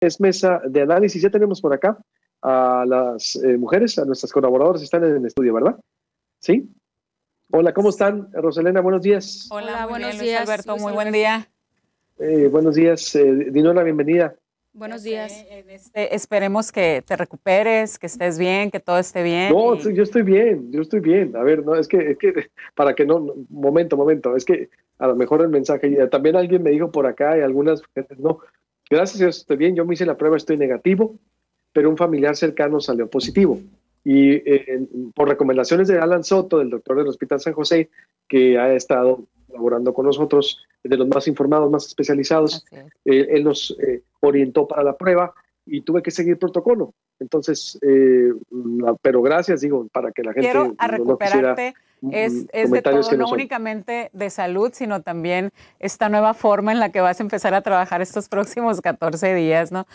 es mesa de análisis. Ya tenemos por acá a las eh, mujeres, a nuestras colaboradoras, están en el estudio, ¿verdad? Sí. Hola, ¿cómo están? Rosalena, buenos días. Hola, eh, buenos días, Alberto, eh, muy buen día. buenos días, Dino la bienvenida. Buenos días. Este, esperemos que te recuperes, que estés bien, que todo esté bien. No, yo estoy bien, yo estoy bien. A ver, no, es que, es que, para que no, momento, momento, es que a lo mejor el mensaje, también alguien me dijo por acá y algunas no, Gracias estoy bien, yo me hice la prueba, estoy negativo, pero un familiar cercano salió positivo. Y eh, por recomendaciones de Alan Soto, del doctor del Hospital San José, que ha estado colaborando con nosotros, de los más informados, más especializados, eh, él nos eh, orientó para la prueba y tuve que seguir protocolo. Entonces, pero gracias, digo, para que la gente... no quisiera es, de todo, no, únicamente de salud, sino también esta nueva forma en la que vas a empezar a trabajar estos próximos 14 días, ¿no?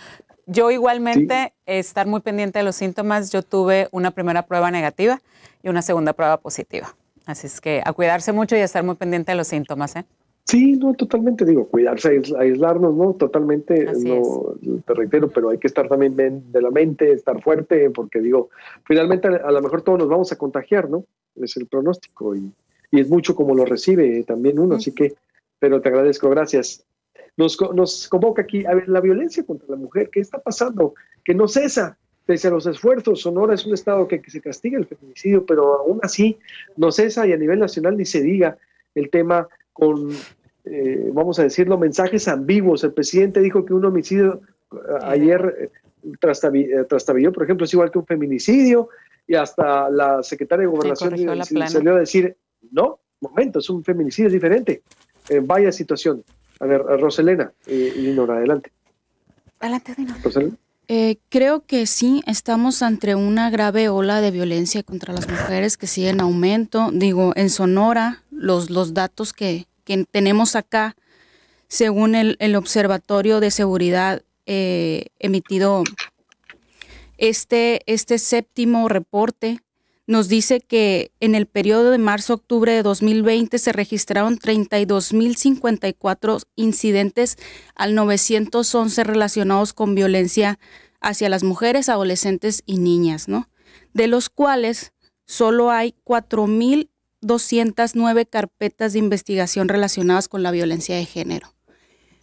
Yo igualmente, estar muy pendiente de los síntomas, yo tuve una primera prueba negativa y una segunda prueba positiva. Así es que a cuidarse mucho y a estar muy pendiente de los síntomas, ¿eh? Sí, no, totalmente, digo, cuidarse, aislarnos, ¿no? Totalmente, no, te reitero, pero hay que estar también de la mente, estar fuerte, porque digo, finalmente a lo mejor todos nos vamos a contagiar, ¿no? Es el pronóstico y, es mucho como lo recibe también uno, así que, pero te agradezco, gracias. Nos, nos convoca aquí, a ver, la violencia contra la mujer, ¿qué está pasando? Que no cesa, pese a los esfuerzos, Sonora es un estado que, que se castiga el feminicidio, pero aún así no cesa y a nivel nacional ni se diga el tema con, eh, vamos a decirlo, mensajes ambiguos. El presidente dijo que un homicidio eh, ayer eh, trastabilló, por ejemplo, es igual que un feminicidio, y hasta la secretaria de Gobernación salió a decir, no, momento, es un feminicidio, diferente. vaya situación. A ver, Roselena, y adelante. Adelante, Dino. creo que sí, estamos ante una grave ola de violencia contra las mujeres que sigue en aumento. Digo, en Sonora, los, los datos que, que tenemos acá, según el, Observatorio de Seguridad eh, emitido este, este séptimo reporte, nos dice que en el periodo de marzo-octubre de 2020 se registraron 32.054 incidentes al 911 relacionados con violencia hacia las mujeres, adolescentes y niñas, ¿no? De los cuales solo hay 4.000 209 carpetas de investigación relacionadas con la violencia de género.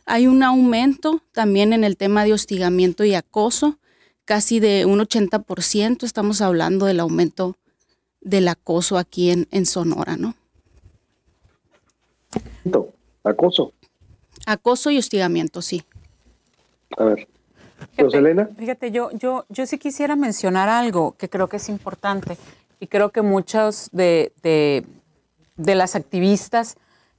Hay un aumento también en el tema de hostigamiento y acoso, casi de un 80%, estamos hablando del aumento del acoso aquí en, en Sonora, ¿no? Acoso. Acoso y hostigamiento, sí. A ver. Fíjate, Fíjate, yo, yo, yo sí quisiera mencionar algo que creo que es importante y creo que muchas de, las activistas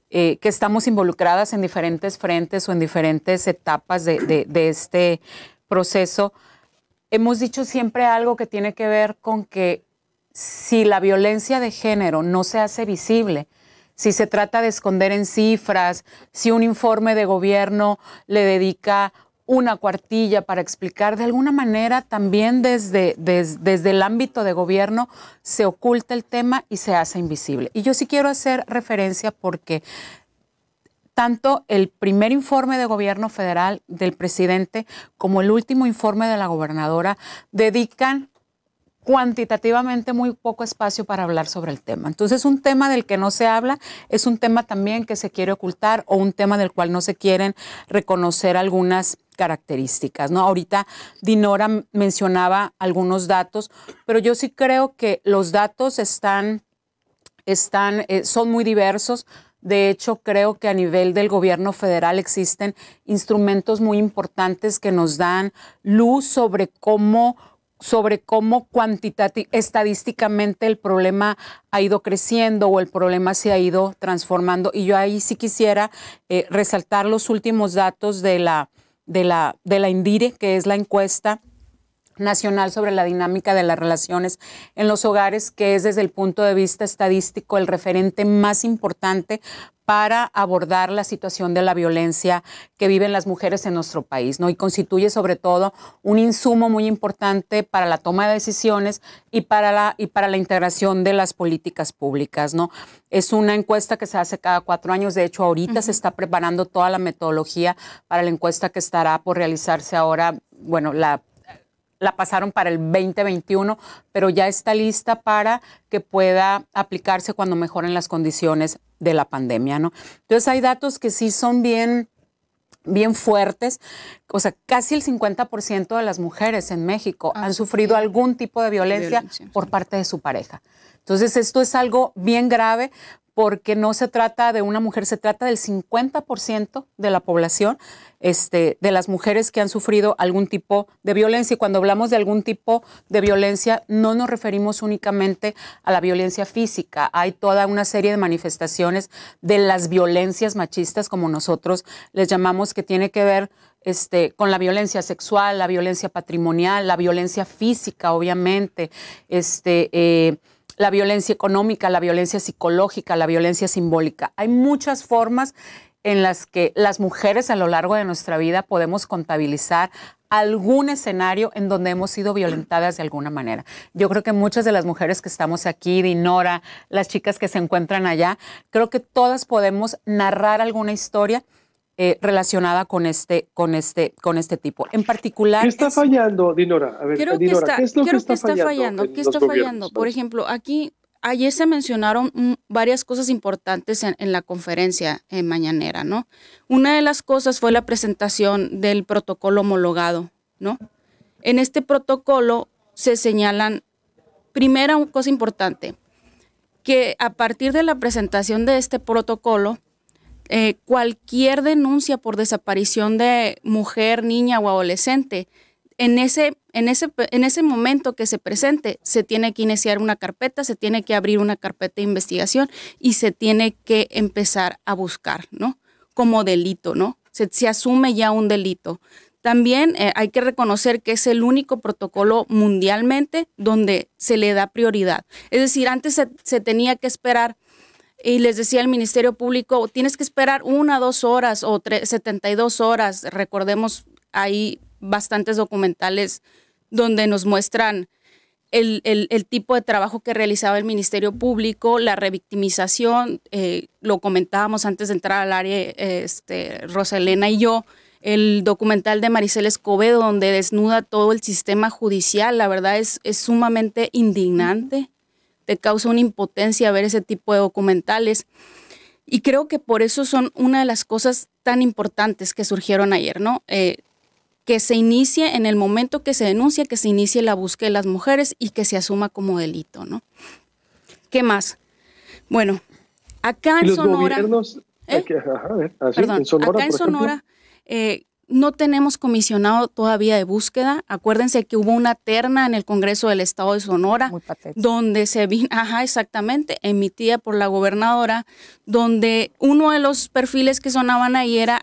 eh, que estamos involucradas en diferentes frentes o en diferentes etapas de, de, este proceso, hemos dicho siempre algo que tiene que ver con que si la violencia de género no se hace visible, si se trata de esconder en cifras, si un informe de gobierno le dedica una cuartilla para explicar. De alguna manera también desde, desde el ámbito de gobierno se oculta el tema y se hace invisible. Y yo sí quiero hacer referencia porque tanto el primer informe de gobierno federal del presidente como el último informe de la gobernadora dedican cuantitativamente muy poco espacio para hablar sobre el tema. Entonces, un tema del que no se habla es un tema también que se quiere ocultar o un tema del cual no se quieren reconocer algunas características, ¿no? Ahorita Dinora mencionaba algunos datos, pero yo sí creo que los datos están, están eh, son muy diversos. De hecho, creo que a nivel del gobierno federal existen instrumentos muy importantes que nos dan luz sobre cómo sobre cómo estadísticamente el problema ha ido creciendo o el problema se ha ido transformando. Y yo ahí sí quisiera eh, resaltar los últimos datos de la, de, la, de la INDIRE, que es la encuesta nacional sobre la dinámica de las relaciones en los hogares, que es desde el punto de vista estadístico el referente más importante para abordar la situación de la violencia que viven las mujeres en nuestro país, ¿no? Y constituye sobre todo un insumo muy importante para la toma de decisiones y para la, y para la integración de las políticas públicas, ¿no? Es una encuesta que se hace cada cuatro años, de hecho ahorita se está preparando toda la metodología para la encuesta que estará por realizarse ahora bueno, la la pasaron para el 2021, pero ya está lista para que pueda aplicarse cuando mejoren las condiciones de la pandemia, ¿no? Entonces hay datos que sí son bien bien fuertes, o sea, casi el 50% de las mujeres en México ah, han sufrido algún tipo de violencia, por parte de su pareja. Entonces, esto es algo bien grave porque no se trata de una mujer, se trata del 50% de la población, este, de las mujeres que han sufrido algún tipo de violencia. Y cuando hablamos de algún tipo de violencia, no nos referimos únicamente a la violencia física. Hay toda una serie de manifestaciones de las violencias machistas, como nosotros les llamamos, que tiene que ver este, con la violencia sexual, la violencia patrimonial, la violencia física, obviamente. Este, eh, la violencia económica, la violencia psicológica, la violencia simbólica. Hay muchas formas en las que las mujeres a lo largo de nuestra vida podemos contabilizar algún escenario en donde hemos sido violentadas de alguna manera. Yo creo que muchas de las mujeres que estamos aquí, Dinora, las chicas que se encuentran allá, creo que todas podemos narrar alguna historia eh, relacionada con este, con este, con este tipo. En particular. ¿Qué está fallando, Dinora? A ver, ¿qué está, fallando? Por ejemplo, aquí ayer se mencionaron varias cosas importantes en, en la conferencia en eh, mañanera, ¿no? Una de las cosas fue la presentación del protocolo homologado, ¿no? En este protocolo se señalan, primera cosa importante, que a partir de la presentación de este protocolo, eh, cualquier denuncia por desaparición de mujer, niña o adolescente, en ese, en, ese, en ese momento que se presente, se tiene que iniciar una carpeta, se tiene que abrir una carpeta de investigación y se tiene que empezar a buscar, ¿no? Como delito, ¿no? Se, asume ya un delito. También eh, hay que reconocer que es el único protocolo mundialmente donde se le da prioridad. Es decir, antes se, se tenía que esperar y les decía el Ministerio Público, tienes que esperar una, dos horas o 72 horas. Recordemos, hay bastantes documentales donde nos muestran el, tipo de trabajo que realizaba el Ministerio Público, la revictimización, eh, lo comentábamos antes de entrar al área, este, Rosalena y yo, el documental de Maricel Escobedo, donde desnuda todo el sistema judicial, la verdad es, es sumamente indignante te causa una impotencia ver ese tipo de documentales. Y creo que por eso son una de las cosas tan importantes que surgieron ayer, ¿no? Eh, que se inicie en el momento que se denuncia, que se inicie la búsqueda de las mujeres y que se asuma como delito, ¿no? ¿Qué más? Bueno, acá en Sonora... acá en Sonora, eh, no tenemos comisionado todavía de búsqueda. Acuérdense que hubo una terna en el Congreso del Estado de Sonora, donde se vino, ajá, exactamente, emitida por la gobernadora, donde uno de los perfiles que sonaban ahí era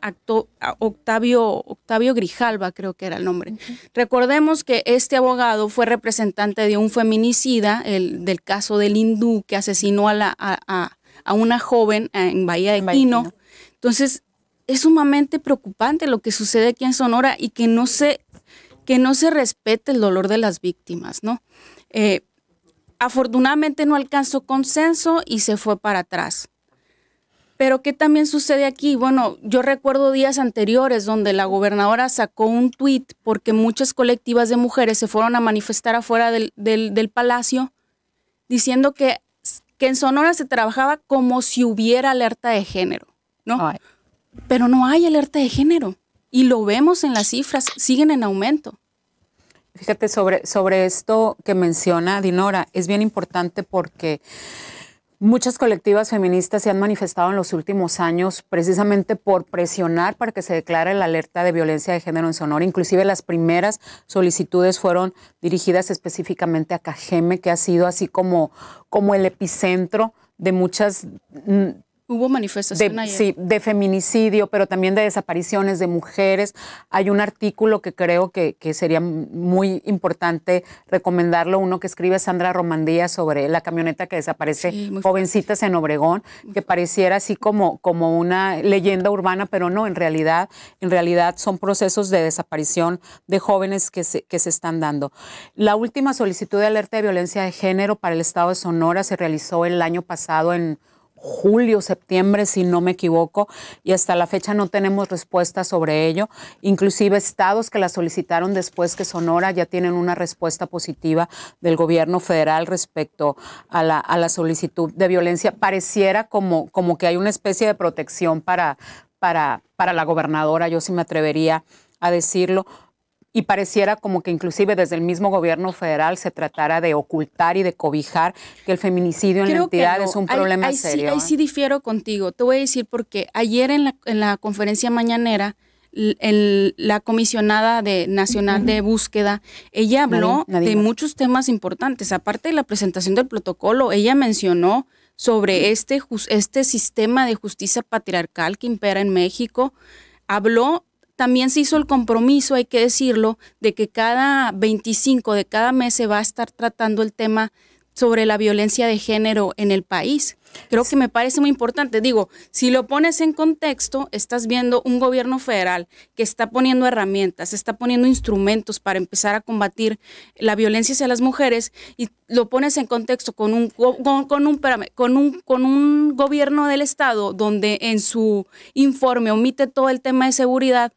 Octavio, Octavio Grijalva, creo que era el nombre. Recordemos que este abogado fue representante de un feminicida, el, del caso del hindú que asesinó a, a, una joven en Bahía de Quino. Entonces, es sumamente preocupante lo que sucede aquí en Sonora y que no se, que no se respete el dolor de las víctimas, ¿no? Eh, afortunadamente no alcanzó consenso y se fue para atrás. Pero ¿qué también sucede aquí? Bueno, yo recuerdo días anteriores donde la gobernadora sacó un tuit porque muchas colectivas de mujeres se fueron a manifestar afuera del, palacio diciendo que, en Sonora se trabajaba como si hubiera alerta de género, ¿no? pero no hay alerta de género. Y lo vemos en las cifras, siguen en aumento. Fíjate sobre, sobre esto que menciona Dinora, es bien importante porque muchas colectivas feministas se han manifestado en los últimos años precisamente por presionar para que se declare la alerta de violencia de género en Sonora. Inclusive las primeras solicitudes fueron dirigidas específicamente a Cajeme, que ha sido así como, como el epicentro de muchas mm, Hubo manifestaciones de, Sí, de feminicidio, pero también de desapariciones de mujeres. Hay un artículo que creo que, sería muy importante recomendarlo, uno que escribe Sandra Romandía sobre la camioneta que desaparece jovencitas en Obregón, que pareciera así como, como una leyenda urbana, pero no, en realidad, en realidad son procesos de desaparición de jóvenes que que se están dando. La última solicitud de alerta de violencia de género para el Estado de Sonora se realizó el año pasado en julio, septiembre, si no me equivoco, y hasta la fecha no tenemos respuesta sobre ello. Inclusive estados que la solicitaron después que Sonora ya tienen una respuesta positiva del gobierno federal respecto a la, solicitud de violencia. Pareciera como, como que hay una especie de protección para, para, para la gobernadora, yo sí me atrevería a decirlo y pareciera como que inclusive desde el mismo gobierno federal se tratara de ocultar y de cobijar que el feminicidio en la entidad es un problema serio. Sí, ahí ¿eh? sí difiero contigo. Te voy a decir porque ayer en la, conferencia mañanera, el, la comisionada de nacional de búsqueda, ella habló de muchos temas importantes. Aparte de la presentación del protocolo, ella mencionó sobre este, este sistema de justicia patriarcal que impera en México. Habló también se hizo el compromiso, hay que decirlo, de que cada 25 de cada mes se va a estar tratando el tema sobre la violencia de género en el país. Creo que me parece muy importante. Digo, si lo pones en contexto, estás viendo un gobierno federal que está poniendo herramientas, está poniendo instrumentos para empezar a combatir la violencia hacia las mujeres y lo pones en contexto con un con, un con un con un gobierno del estado donde en su informe omite todo el tema de seguridad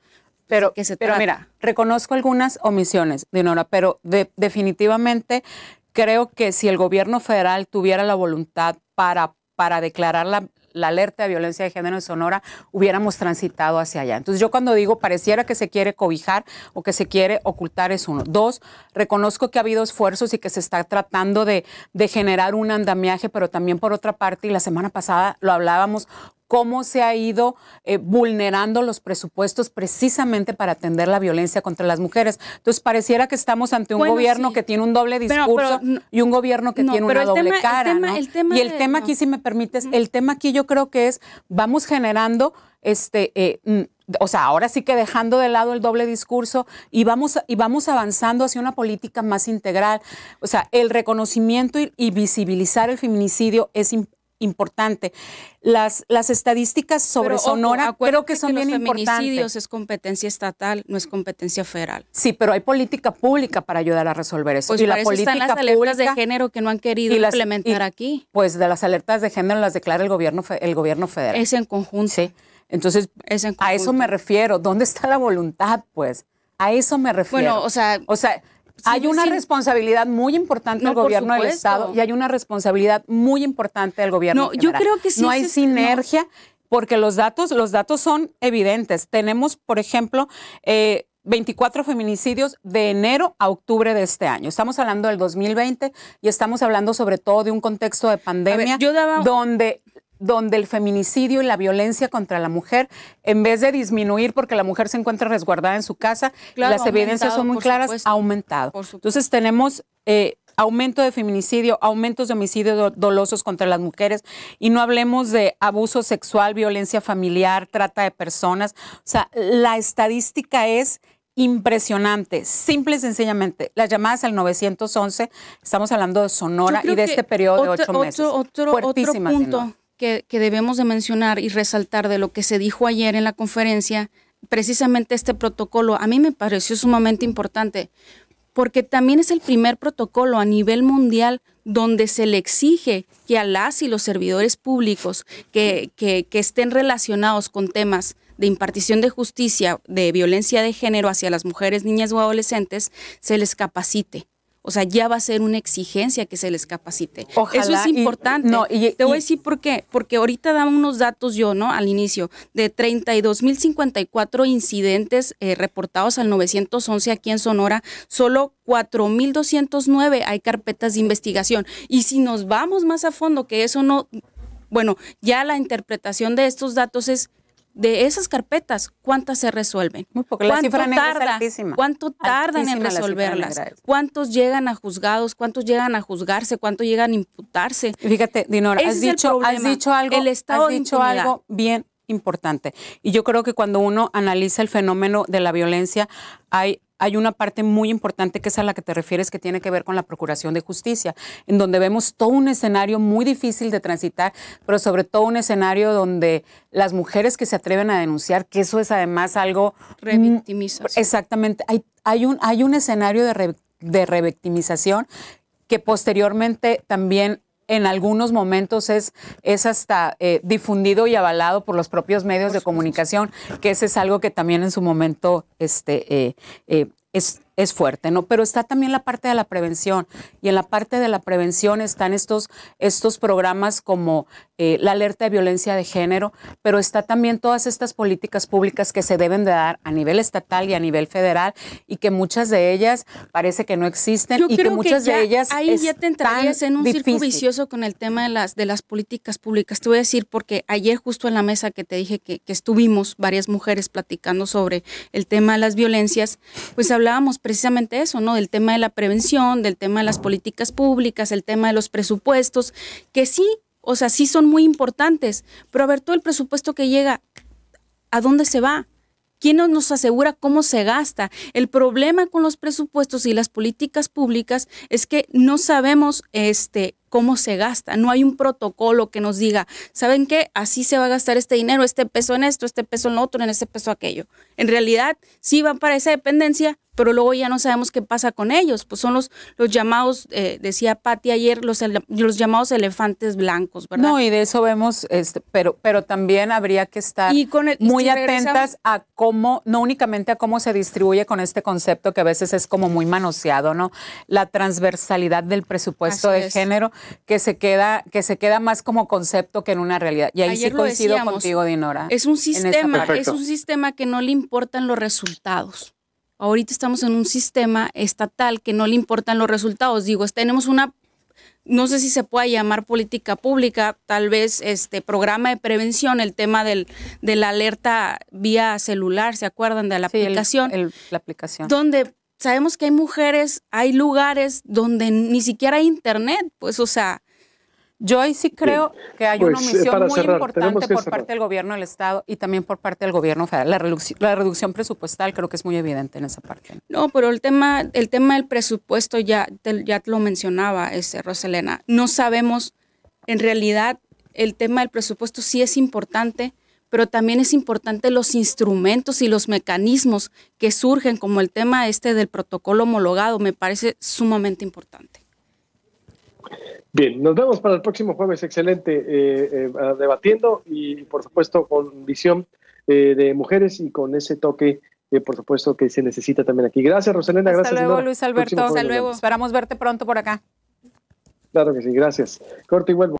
pero, mira, reconozco algunas omisiones, Dinora, pero definitivamente creo que si el gobierno federal tuviera la voluntad para, para declarar la, alerta de violencia de género en Sonora, hubiéramos transitado hacia allá. Entonces yo cuando digo pareciera que se quiere cobijar o que se quiere ocultar es uno. Dos, reconozco que ha habido esfuerzos y que se está tratando de, de generar un andamiaje, pero también por otra parte, y la semana pasada lo hablábamos, cómo se ha ido eh, vulnerando los presupuestos precisamente para atender la violencia contra las mujeres. Entonces, pareciera que estamos ante un gobierno que tiene un doble discurso y un gobierno que tiene una doble cara. ¿no? y el tema aquí, si me permites, el tema aquí yo creo que es, vamos generando este... Eh, mm, o sea, ahora sí que dejando de lado el doble discurso y vamos, y vamos avanzando hacia una política más integral. O sea, el reconocimiento y, visibilizar el feminicidio es, importante importante. Las, las estadísticas sobre Sonora creo que son los feminicidios es competencia estatal, no es competencia federal. Sí, pero hay política pública para ayudar a resolver eso. Pues y están las alertas de género que no han querido implementar aquí. Pues de las alertas de género las declara el gobierno el gobierno federal. Es en conjunto. Sí. Entonces, es a eso me refiero, ¿dónde está la voluntad pues? A eso me refiero. Bueno, o sea, o sea, hay una responsabilidad muy importante del gobierno del Estado y hay una responsabilidad muy importante del gobierno. No, yo creo que sí. No hay este, sinergia porque los datos, los datos son evidentes. Tenemos, por ejemplo, 24 eh, feminicidios de enero a octubre de este año. Estamos hablando del 2020 y estamos hablando sobre todo de un contexto de pandemia donde donde el feminicidio y la violencia contra la mujer, en vez de disminuir porque la mujer se encuentra resguardada en su casa, las evidencias son muy claras, ha aumentado. Entonces tenemos... Eh, aumento de feminicidio, aumentos de homicidios dolosos contra las mujeres y no hablemos de abuso sexual, violencia familiar, trata de personas. O sea, la estadística es impresionante, simple y sencillamente. Las llamadas al 911, estamos hablando de Sonora y de este periodo de ocho meses. otro punto que, debemos de mencionar y resaltar de lo que se dijo ayer en la conferencia, precisamente este protocolo, a mí me pareció sumamente importante, porque también es el primer protocolo a nivel mundial donde se le exige que a las y los servidores públicos que, que, estén relacionados con temas de impartición de justicia, de violencia de género hacia las mujeres, niñas o adolescentes, se les capacite. O sea, ya va a ser una exigencia que se les capacite. Eso es importante. Te voy a decir por qué. Porque ahorita damos unos datos yo, ¿no? Al inicio, de 32.054 incidentes eh, reportados al 911 aquí en Sonora, solo 4.209 hay carpetas de investigación. Y si nos vamos más a fondo, que eso no bueno, ya la interpretación de estos datos es de esas carpetas, ¿cuántas se resuelven? Muy poco. ¿Cuánto ¿Cuánto tardan en resolverlas? ¿Cuántos llegan a juzgados? ¿Cuántos llegan a juzgarse? ¿Cuántos llegan a imputarse? Fíjate, Dinora, has dicho, dicho, algo, el estado has dicho algo bien importante. Y yo creo que cuando uno analiza el fenómeno de la violencia, hay hay una parte muy importante que es a la que te refieres que tiene que ver con la Procuración de Justicia, en donde vemos todo un escenario muy difícil de transitar, pero sobre todo un escenario donde las mujeres que se atreven a denunciar, que eso es además algo... Mm, revictimización. Exactamente, hay, hay, un, hay un escenario de, de revictimización que posteriormente también en algunos momentos es, es hasta eh, difundido y avalado por los propios medios de comunicación, que ese es algo que también en su momento este, eh, eh, es es fuerte, ¿no? Pero está también la parte de la prevención y en la parte de la prevención están estos, estos programas como eh, la alerta de violencia de género, pero está también todas estas políticas públicas que se deben de dar a nivel estatal y a nivel federal y que muchas de ellas parece que no existen y que muchas de ellas ahí ya te entrarías en un círculo vicioso con el tema de las de las políticas públicas. Te voy a decir porque ayer justo en la mesa que te dije que estuvimos varias mujeres platicando sobre el tema de las violencias, pues hablábamos precisamente eso, ¿no? Del tema de la prevención, del tema de las políticas públicas, el tema de los presupuestos, que sí, o sea, sí son muy importantes, pero a ver, todo el presupuesto que llega, ¿a dónde se va? ¿Quién nos asegura cómo se gasta? El problema con los presupuestos y las políticas públicas es que no sabemos este, cómo se gasta. No hay un protocolo que nos diga, ¿saben qué? Así se va a gastar este dinero, este peso en esto, este peso en otro, en este peso aquello. En realidad, sí van para esa dependencia, pero luego ya no sabemos qué pasa con ellos. Pues son los, llamados, eh, decía Patti ayer, los, los llamados elefantes blancos, ¿verdad? No, y de eso vemos, este, pero, pero también habría que estar muy atentas a cómo, no únicamente a cómo se distribuye con este concepto que a veces es como muy manoseado, ¿no? La transversalidad del presupuesto de género que se queda, que se queda más como concepto que en una realidad. Y ahí sí coincido contigo, Dinora. Es un sistema, es un sistema que no le importan los resultados. Ahorita estamos en un sistema estatal que no le importan los resultados. Digo, tenemos una no sé si se puede llamar política pública, tal vez este programa de prevención, el tema de la alerta vía celular, ¿se acuerdan de la aplicación? la aplicación. Donde sabemos que hay mujeres, hay lugares donde ni siquiera hay internet, pues o sea, yo ahí sí creo que hay una omisión pues, eh, muy importante por parte del gobierno del Estado y también por parte del gobierno federal. La reducción, la reducción, presupuestal creo que es muy evidente en esa parte. No, pero el tema, el tema del presupuesto ya ya te lo mencionaba este, Roselena. No sabemos, en realidad, el tema del presupuesto sí es importante, pero también es importante los instrumentos y los mecanismos que surgen, como el tema este del protocolo homologado, me parece sumamente importante. Bien, nos vemos para el próximo jueves, excelente, eh, eh, debatiendo y por supuesto con visión eh, de mujeres y con ese toque, por supuesto, que se necesita también aquí. Gracias, Rosalena. Hasta gracias, luego, Luis Alberto. Hasta luego. Esperamos verte pronto por acá. Claro que sí, gracias. Corto y vuelvo.